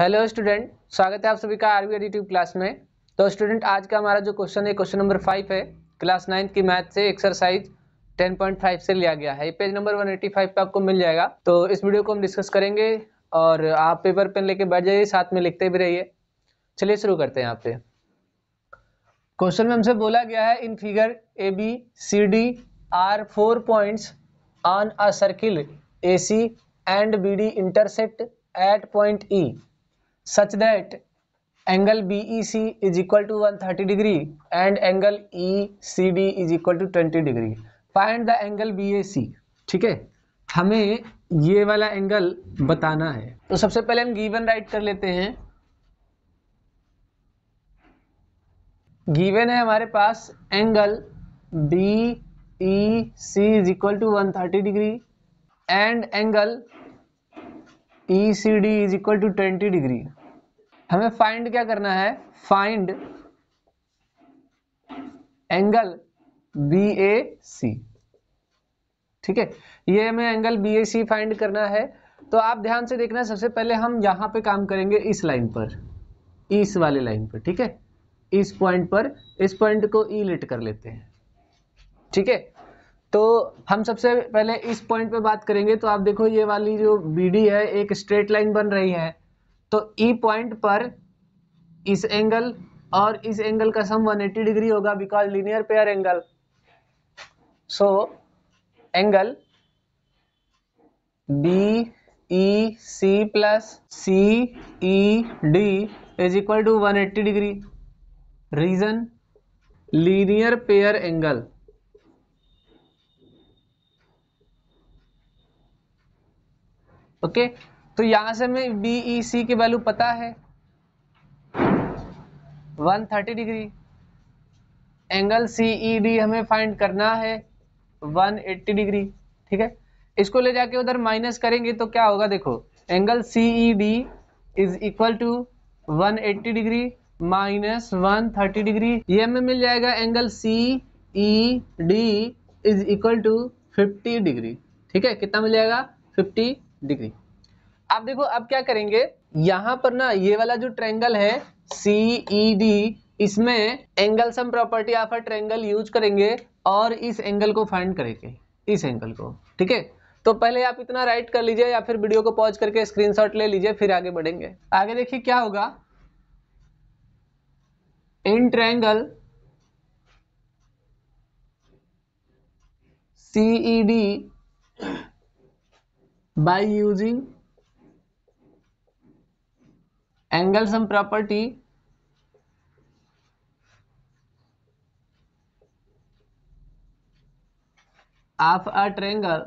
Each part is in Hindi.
हेलो स्टूडेंट स्वागत है आप सभी का आरवी एडिटिव क्लास में तो स्टूडेंट आज का हमारा जो क्वेश्चन है क्वेश्चन नंबर फाइव है क्लास नाइन्थ की मैथ से एक्सरसाइज 10.5 से लिया गया है ये पेज नंबर 185 पे आपको मिल जाएगा तो इस वीडियो को हम डिस्कस करेंगे और आप पेपर पेन लेके बैठ जाइए साथ में लिखते भी रहिए चलिए शुरू करते हैं यहाँ पे क्वेश्चन में हमसे बोला गया है in figure A B C D are four points on a circle A C and B D intercept at point E such that angle BEC is equal to 130 degree and angle ECD is equal to 20 degree. Find the angle BAC. E ठीक है हमें ये वाला एंगल बताना है तो सबसे पहले हम गिवन राइट कर लेते हैं गिवन है हमारे पास angle B E C is equal to one thirty degree and angle E C D is equal to twenty degree हमें फाइंड क्या करना है find angle B A C ठीक है ये हमें angle B A C find करना है तो आप ध्यान से देखना सबसे पहले हम यहां पे काम करेंगे इस लाइन पर इस वाले लाइन पर ठीक है इस पॉइंट पर इस पॉइंट को ई लिट कर लेते हैं ठीक है तो हम सबसे पहले इस पॉइंट पे बात करेंगे तो आप देखो ये वाली जो बी डी है एक स्ट्रेट लाइन बन रही है तो ई e पॉइंट पर इस एंगल और इस एंगल का सम 180 डिग्री होगा because linear pair angle so angle B E C plus C E D is equal to 180 degree reason linear pair angle okay तो यहां से हमें बी ई सी की वैल्यू पता है 130 degree angle C E D हमें फाइंड करना है 180 डिग्री ठीक है इसको ले जाके उधर माइनस करेंगे तो क्या होगा देखो angle C E D is equal to 180 degree minus 130 degree ये हमें मिल जाएगा angle C E D is equal to 50 degree ठीक है कितना मिल जाएगा 50 डिग्री आप देखो अब क्या करेंगे यहां पर ना ये वाला जो ट्रेंगल है सी ई डी इसमें angle sum property of a triangle use करेंगे और इस एंगल को फाइंड करेंगे इस एंगल को ठीक है तो पहले आप इतना राइट कर लीजिए या फिर वीडियो को पॉज करके स्क्रीनशॉट ले लीजिए फिर आगे बढ़ेंगे आगे देखिए क्या होगा in triangle CED by using angle sum property of a triangle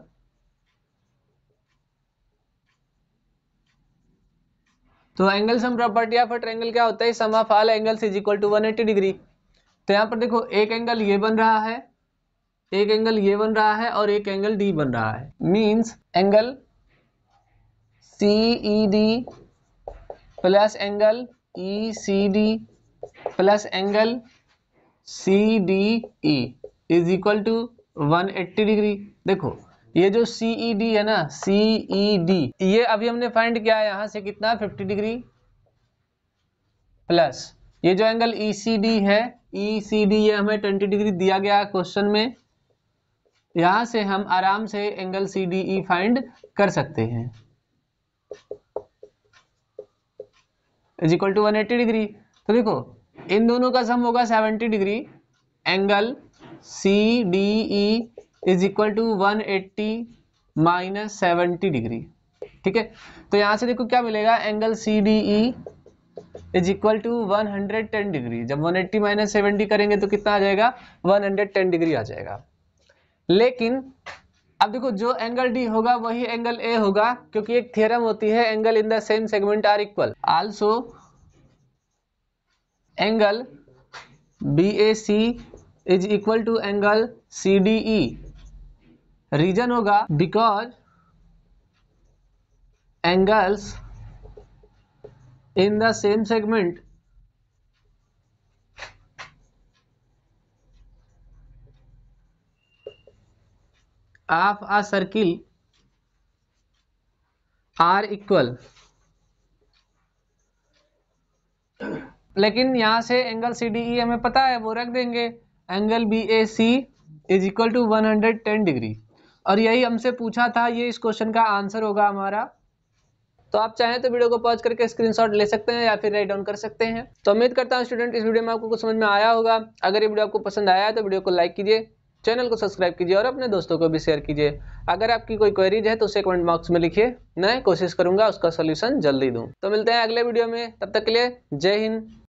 तो angle sum property of a triangle क्या होता है sum of all angles is equal to 180 degree तो यहां पर देखो एक एंगल ये बन रहा है एक एंगल ये बन रहा है और एक एंगल डी बन रहा है means angle C E D plus angle E C D plus angle C D E is equal to 180 degree देखो ये जो सी ई डी है ना सी ई डी ये अभी हमने फाइंड किया है यहां से कितना 50 डिग्री प्लस ये जो एंगल ई सी डी है ई सी डी ये हमें 20 डिग्री दिया गया क्वेश्चन में यहां से हम आराम से angle C D E find कर सकते हैं is equal to one degree तो देखो इन दोनों का सम होगा seventy degree angle C D E is equal to one eighty minus seventy degree ठीक है तो यहां से देखो क्या मिलेगा angle C D E is equal to one hundred ten degree जब वन एट्टी माइनस सेवेंटी करेंगे तो कितना आ जाएगा वन हंड्रेड टेन डिग्री आ जाएगा लेकिन अब देखो जो एंगल डी होगा वही एंगल ए होगा क्योंकि एक थ्योरम होती है angle in the same segment are equal also angle B A C is equal to angle C D E reason होगा because angles in the same segment of a circle are equal लेकिन यहां से एंगल सी डी ई हमें पता है वो रख देंगे angle B A C is equal to one hundred ten degree और यही हमसे पूछा था ये इस क्वेश्चन का आंसर होगा हमारा तो आप चाहें तो वीडियो को पॉज करके स्क्रीनशॉट ले सकते हैं या फिर राइट डाउन कर सकते हैं तो उम्मीद करता हूँ स्टूडेंट इस वीडियो में आपको कुछ समझ में आया होगा अगर ये वीडियो आपको पसंद आया है तो वीडियो को लाइक कीजिए चैनल को सब्सक्राइब कीजिए और अपने दोस्तों को भी शेयर कीजिए अगर आपकी कोई क्वेरीज है तो उसे कमेंट बॉक्स में लिखिए मैं कोशिश करूंगा उसका सोल्यूशन जल्दी दूँ तो मिलते हैं अगले वीडियो में तब तक के लिए जय हिंद